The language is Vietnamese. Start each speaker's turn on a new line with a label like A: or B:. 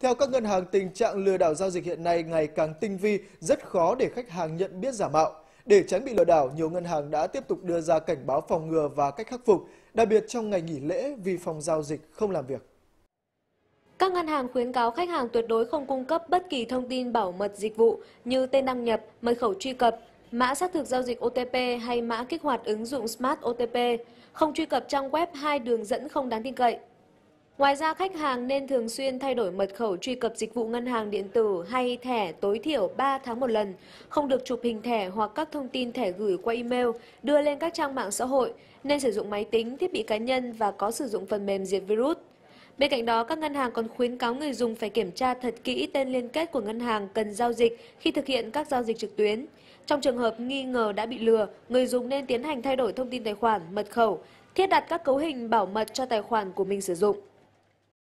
A: Theo các ngân hàng, tình trạng lừa đảo giao dịch hiện nay ngày càng tinh vi, rất khó để khách hàng nhận biết giả mạo. Để tránh bị lừa đảo, nhiều ngân hàng đã tiếp tục đưa ra cảnh báo phòng ngừa và cách khắc phục, đặc biệt trong ngày nghỉ lễ vì phòng giao dịch không làm việc.
B: Các ngân hàng khuyến cáo khách hàng tuyệt đối không cung cấp bất kỳ thông tin bảo mật dịch vụ như tên đăng nhập, mật khẩu truy cập, mã xác thực giao dịch OTP hay mã kích hoạt ứng dụng Smart OTP, không truy cập trang web hai đường dẫn không đáng tin cậy. Ngoài ra, khách hàng nên thường xuyên thay đổi mật khẩu truy cập dịch vụ ngân hàng điện tử hay thẻ tối thiểu 3 tháng một lần, không được chụp hình thẻ hoặc các thông tin thẻ gửi qua email, đưa lên các trang mạng xã hội, nên sử dụng máy tính, thiết bị cá nhân và có sử dụng phần mềm diệt virus. Bên cạnh đó, các ngân hàng còn khuyến cáo người dùng phải kiểm tra thật kỹ tên liên kết của ngân hàng cần giao dịch khi thực hiện các giao dịch trực tuyến. Trong trường hợp nghi ngờ đã bị lừa, người dùng nên tiến hành thay đổi thông tin tài khoản, mật khẩu, thiết đặt các cấu hình bảo mật cho tài khoản của mình sử dụng.